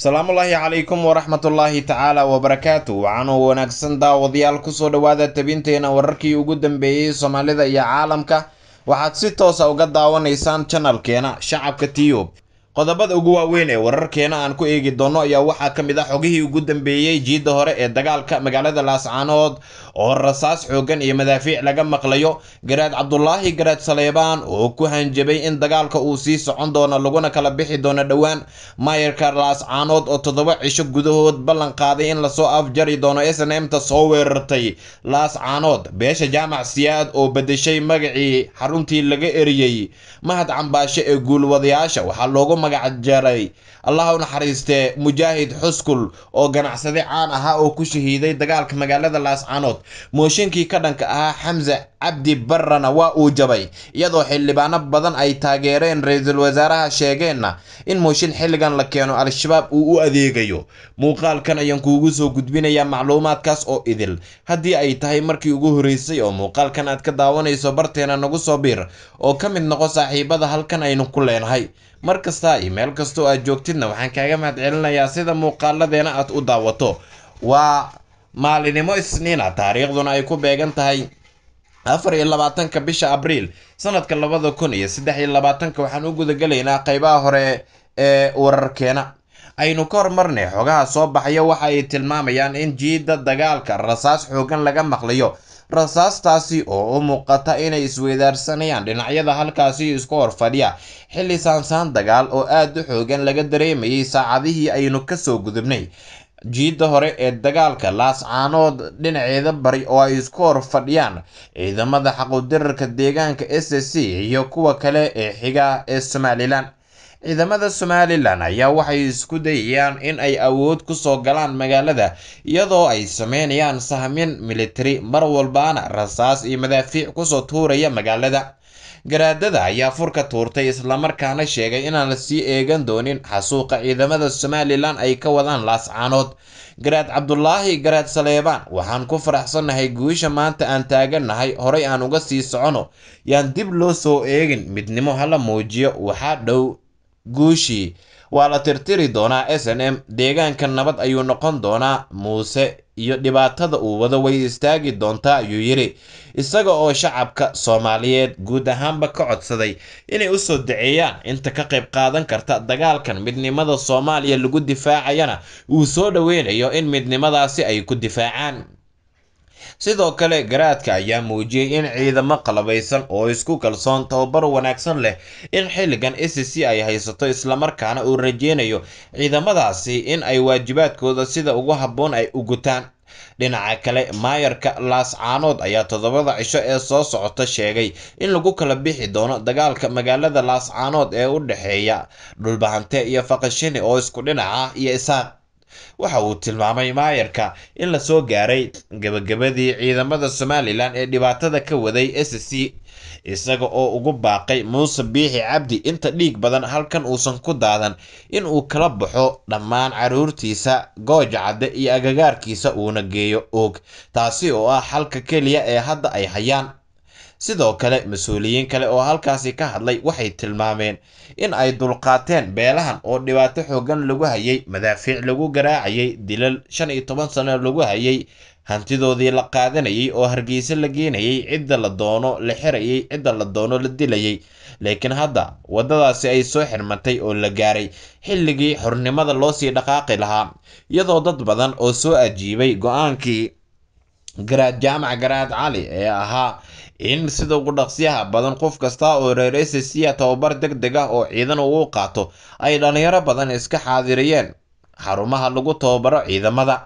asalaamullaahi calaykum waraxmatullaahi tacaala wabarakaatu waxaanu wanaagsan daawadayaal kusoo dhowaada tebinteena wararkii ugu dambeeyey soomaalida iyo caalamka waxaad si toosa ah uga daawanaysaan janalkeena shacabka tiyub qodobada ugu waaweyn ee wararkeena aan ku eegi doono ayaa waxaa ka mid ah xogihii ugu dambeeyey jiidda hore ee dagaalka magaalada laascaanood oo rasaas xoogan iyo madaafiic laga maqlayo garaad cabdulaahi garaad saleebaan oo ku hanjabay in dagaalka uu sii socon doono laguna kala bixi doono dhowaan maayarka laascaanood oo toddoba cisho gudahood ballanqaaday in lasoo afjari doono s n m ta soo weerartay laascaanood beesha jaamac siyaad oo bedeshay magacii xaruntii laga eriyey mahad cambaashe ee guulwadayaasha waxaa loogu magac jaray allah u naxariistee mujaahid xuskul oo ganacsade caan ahaa oo ku shahiiday dagaalka magaalada laascanood mooshinkii ka dhanka ahaa xamse cabdi barrana waa uu jabay iyadoo xildhibaano badan ay taageereen ra-iisul wasaaraha sheegeenna in mooshin xilligan la keeno al-shabaab uu u adeegayo muuqaalkan ayaan kuugu soo gudbinayaa macluumaadkaas oo idil haddii ay tahay markii ugu horreysay oo muuqaalkan aad ka daawanayso barteena nagu soo biir oo ka mid noqo saaxiibada halkan aynu ku leenahay mar kasta iyo meel kastoo aad joogtidna waxaan kaaga mahad celinayaa sida muuqaaladeena aad u daawato waa maalinimo isniina taariikhduna ay ku beegan tahay afar iyo labaatanka bisha abriil sanadka labada kun iyo saddex iyo labaatanka waxaan u gudagelaynaa qaybaha hore ee wararkeena aynu ka hormarnay xogaha soo baxaya waxa ay tilmaamayaan in jiidda dagaalka rasaas xooggan laga maqlayo rasaastaasi oo u muuqata inay isweydaarsanayaan dhinacyada halkaasi isku horfadhiya xilli saansaan dagaal oo aad u xoogan laga dareemayay saacadihii aynu ka soo gudubnay jiidda hore ee dagaalka laascaanood dhinaceeda bari oo ay isku hor fadhiyaan ciidamada xaqudirarka deegaanka s c iyo kuwa kale ee xiga ee somalilan ciidamada somalilan ayaa waxay isku dayayaan in ay awood ku soo galaan magaalada iyadoo ay sameynayaan sahmin militari mar walbaana rasaas iyo madaafiic kusoo tuuraya magaalada garaadada ayaa furka tuurtay islamarkaana sheegay inaan la sii eegan doonin xasuuqa ciidamada somalilan ay ka wadaan laascaanood garaad cabdulaahi garaad saleebaan waxaan ku faraxsannahay guusha maanta aan taagannahay horay aan uga sii socono yaan dib loo soo eegin midnimo hala muujiyo waxaa dhow guushii waa la tirtiri doonaa s n m deegaanka nabad ayuu noqon doonaa muuse iyo dhibaatada uu wado way istaagi doontaa ayuu yidhi isaga oo shacabka soomaaliyeed guud ahaanba ka codsaday inay u soo daceeyaan inta ka qayb qaadan karta dagaalkan midnimada soomaaliya lagu difaacayana uu soo dhoweynayo in midnimadaasi ay ku difaacaan sidoo kale garaadka ayaa muujiyey in ciidamo qalabaysan oo isku kalsoon tababar wanaagsan leh in xilligan sc ay haysato islamarkaana uu rajeynayo ciidamadaasi in ay waajibaadkooda sida ugu habboon ay u gutaan dhinaca kale maayarka laascaanood ayaa toddobada cisho ee soo socota sheegay in lagu kala bixi doono dagaalka magaalada laascaanood ee u dhexeeya dhulbahante iyo fakashini oo isku dhinac ah iyo isaaq waxa uu tilmaamay maayarka in lasoo gaaray gebagabadii ciidamada somalilan ee dhibaatada ka waday s c isaga oo ugu baaqay muuse biixi cabdi inta dhiig badan halkan uusan ku daadan in uu kala baxo dhammaan caruurtiisa gooja cadde iyo agagaarkiisa uuna geeyo oog taasi oo ah xalka keliya ee hadda ay hayaan sidoo kale mas-uuliyiin kale oo halkaasi ka hadlay waxay tilmaameen in ay dulqaateen beelahan oo dhibaato xooggan lagu hayay madaafiic lagu garaacayay dilal shan iyo toban sano lagu hayay hantidoodii la qaadanayay oo hargeysa la geenayay cidda la doono la xirayay cidda la doono la dilayay laakiin hadda waddadaasi ay soo xirmatay oo la gaaray xilligii xornimada loo sii dhaqaaqi lahaa iyadoo dad badan oo soo ajiibay go-aankii garaad jaamac garaad cali ee ahaa in sida ugu dhaqsyaha badan qof kasta oo reer esesiya tababar deg deg ah oo ciidan uu qaato ay dhalinyaro badan iska xaadiriyeen xarumaha lagu tababaro ciidamada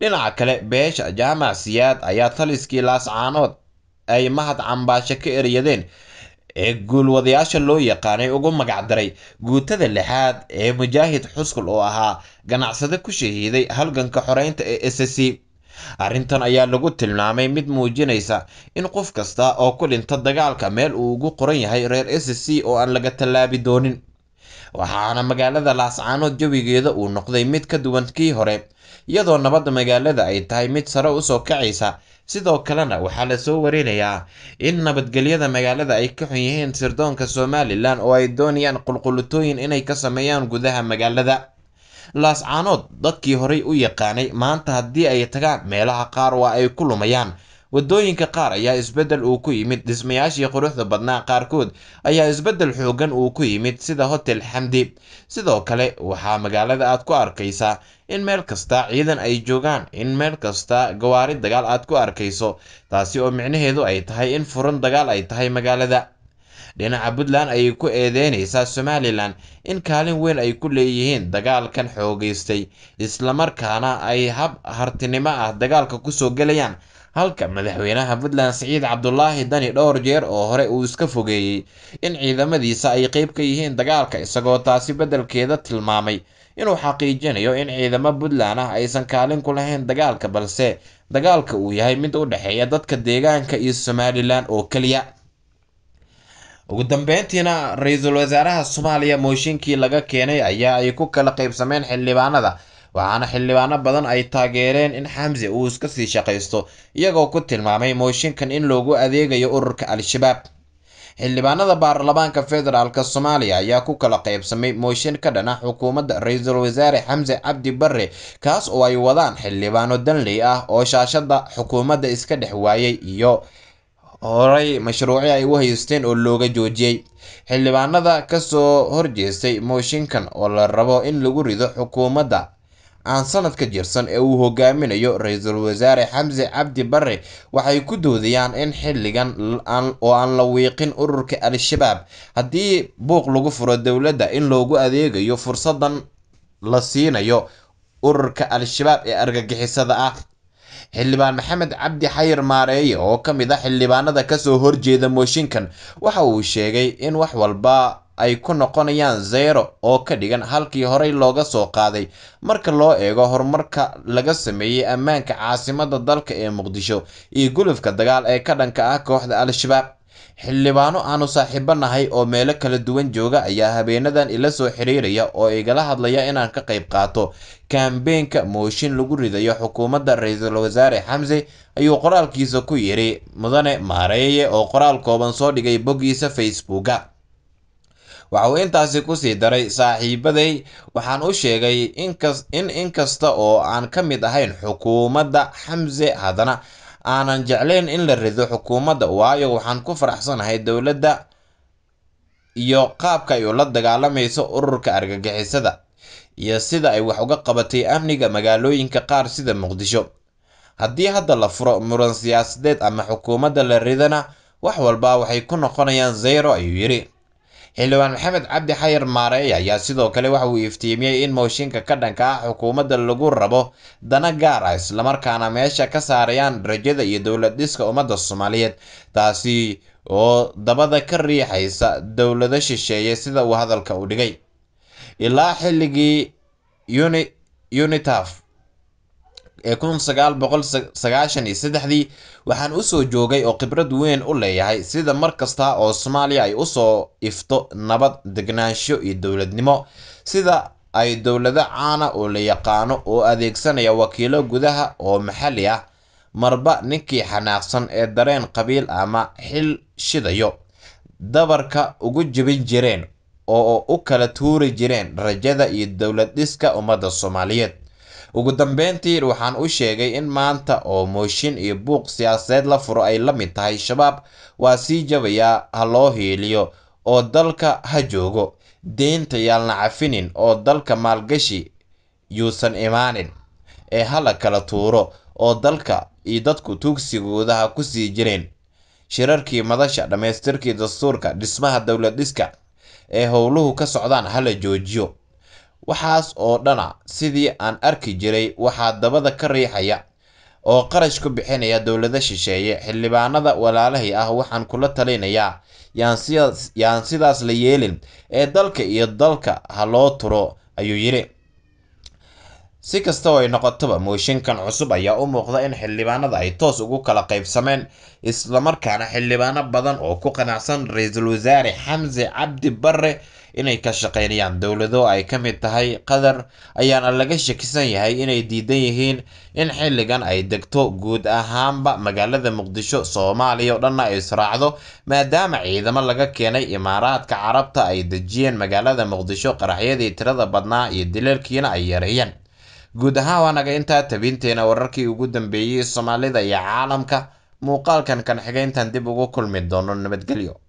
dhinaca kale beesha jaamac siyaad ayaa taliskii laascaanood ay mahad cambaasho ka eryadeen ee guulwadayaasha loo yaqaanay ugu magacdaray guutada lixaad ee mujaahid xuskul oo ahaa ganacsade ku shahiiday halganka xoreynta ee s c arrintan ayaa lagu tilmaamay mid muujinaysa in qof kasta oo ku dhinta dagaalka meel uu ugu qoran yahay reer s c oo aan laga tallaabi doonin waxaana magaalada laascaanood jawigeeda uu noqday mid ka duwan kii hore iyadoo nabadda magaalada ay tahay mid sare u soo kacaysa sidoo kalena waxaa la soo warinayaa in nabadgelyada magaalada ay ka xun yihiin sirdoonka somalilan oo ay doonayaan qulqulutooyin inay ka sameeyaan gudaha magaalada laascaanood dadkii horey u yaqaanay maanta haddii ay tagaan meelaha qaar waa ay ku lumayaan waddooyinka qaar ayaa isbeddel uu ku yimid dhismayaashii quruxda badnaa qaarkood ayaa isbeddel xooggan uu ku yimid sida hotel xamdi sidoo kale waxaa magaalada aad ku arkaysaa in meel kasta ciidan ay joogaan in meel kasta gawaari dagaal aad ku arkayso taasi oo micnaheedu ay tahay in furan dagaal ay tahay magaalada dhinaca puntland ayay ku eedeynaysaa somalilan in kaalin weyn ay ku leeyihiin dagaalkan xoogaystay islamarkaana ay hab hartinimo ah dagaalka ku soo gelayaan halka madaxweynaha puntland siciid cabdulaahi dani dhowr jeer oo hore uu iska fogeeyey in ciidamadiisa ay qayb ka yihiin dagaalka isagoo taasi beddelkeeda tilmaamay inuu xaqiijinayo in ciidamo puntland ah aysan kaalin ku lahayn dagaalka balse dagaalka uu yahay mid u dhexeeya dadka deegaanka iyo somalilan oo keliya ugu dambeyntiina ra-iisul wasaaraha soomaaliya mooshinkii laga keenay ayaa ay ku kala qaybsameen xildhibaanada waxaana xildhibaano badan ay taageereen in xamse uu iska sii shaqaysto iyagoo ku tilmaamay mooshinkan in loogu adeegayo ururka al-shabaab xildhibaanada baarlamaanka federaalk soomaaliya ayaa ku kala qaybsamay mooshin ka dhana xukuumadda ra-iisul wasaare xamse cabdi barre kaas oo ay wadaan xildhibaano danley ah oo shaashada xukuumadda iska dhex waayay iyo horay mashruucyo ay u haysteen oo looga joojiyey xildhibaanada kasoo horjeestay mooshinkan oo la rabo in lagu rido xukuumadda aan sanadka jirsan ee uu hogaaminayo ra-iisul wasaare xamse cabdi bare waxay ku doodayaan in xilligan oo aan la wiiqin ururka al-shabaab haddii buuq lagu furo dowladda in loogu adeegayo fursadan la siinayo ururka al-shabaab ee argagixisada ah xildhibaan maxamed cabdi xayir maareeye oo ka mid ah xildhibaanada kasoo horjeeda mooshinkan waxa uu sheegay in wax walba ay ku noqonayaan zeyro oo ka dhigan halkii horey looga soo qaaday marka loo eego horumarka laga sameeyey ammaanka caasimada dalka ee muqdisho iyo gulufka dagaal ee ka dhanka ah kooxda al-shabaab Xildhibaano aanu saaxiibo nahay oo meelo kala duwan jooga ayaa habeenadan ila soo xiriiraya oo igala hadlaya inaan ka qayb qaato kaambeynka mooshin lagu ridayo xukuumadda ra Ra'iisul Wasaare Xamse, ayuu qoraalkiisa ku yidhi Mudane Maareeye oo qoraal kooban soo dhigay boggiisa Facebooka. Waxa uu intaasi ku sii daray, saaxiibaday waxaan u sheegay in inkasta oo aan ka mid ahayn xukuumadda, Xamse haddana aanan jeclayn in la rido xukuumadda waayo waxaan ku faraxsanahay dowladda iyo qaabka ay ula dagaalamayso ururka argagixisada iyo sida ay wax uga qabatay amniga magaalooyinka qaar sida muqdisho haddii hadda la furo muran siyaasadeed ama xukuumadda la ridana wax walbaa waxay ku noqonayaan zayro ayuu yidhi xildhibaan maxamed cabdi xayir maareey ayaa sidoo kale waxa uu iftiimiyey in mooshinka ka dhanka ah xukuumadda lagu rabo dana gaar ah islamarkaana meesha ka saarayaan rajada iyo dowlad dhiska ummadda soomaaliyeed taasi oo dabada ka riixaysa dowlado shisheeye sida uu hadalka u dhigay ilaa xilligii unitaf ee kun sagaal boqol sagaashan iyo saddexdii waxaan usoo joogay oo khibrad weyn u leeyahay sida mar kasta oo soomaaliya ay usoo ifto nabad degnaansho iyo dowladnimo sida ay dowlado caana oo la yaqaano oo adeegsanaya wakiilo gudaha oo maxali ah marba ninkii xanaaqsan ee dareen qabiil ama xil shidayo dabarka ugu jibin jireen oo u kala tuuri jireen rajada iyo dowlad dhiska ummadda soomaaliyeed ugu dambeyntii waxaan u sheegay in maanta oo mooshin iyo buuq siyaasadeed la furo ay la mid tahay shabaab waa sii jabayaa ha loo hiiliyo oo dalka ha joogo deynta yaalna cafinin oo dalka maalgashi yuusan imaanin ee hala kala tuuro oo dalka iyo dadku tuugsigooda ha ku sii jireen shirarkii madasha dhammaystirkii dastuurka dhismaha dowlad dhiska ee howluhu ka socdaan hala joojiyo Waxaas oo dhana sidii aan arki jiray waxaa dabada ka riixaya oo qarash ku bixinaya dowlada shisheeye xildhibaanada walaalahay ah waxaan kula talinayaa yaan sidaas la yeelin ee dalka iyo dalka ha loo turo ayuu yidhi si kastaba ay noqotaba mooshinkan cusub ayaa u muuqda in xildhibaanada ay toos ugu kala qaybsameen islamarkaana xildhibaano badan oo ku qanacsan ra-iisul wasaare xamse cabdi barre inay ka shaqaynayaan dowlado ay ka mid tahay qatar ayaana laga shakisan yahay inay diidan yihiin in xilligan ay degto guud ahaanba magaalada muqdisho soomaaliya oo dhanna ay israacdo maadaama ciidamo laga keenay imaaraadka carabta ay dejiyeen magaalada muqdisho qaraxyadii tirada badnaa iyo dilalkiina ay yareeyeen guud ahaan waa naga intaa tabinteena wararkii ugu dambeeyey soomaalida iyo caalamka muuqaalkan kan xigeentan dib ugu kulmi doono nabadgelyo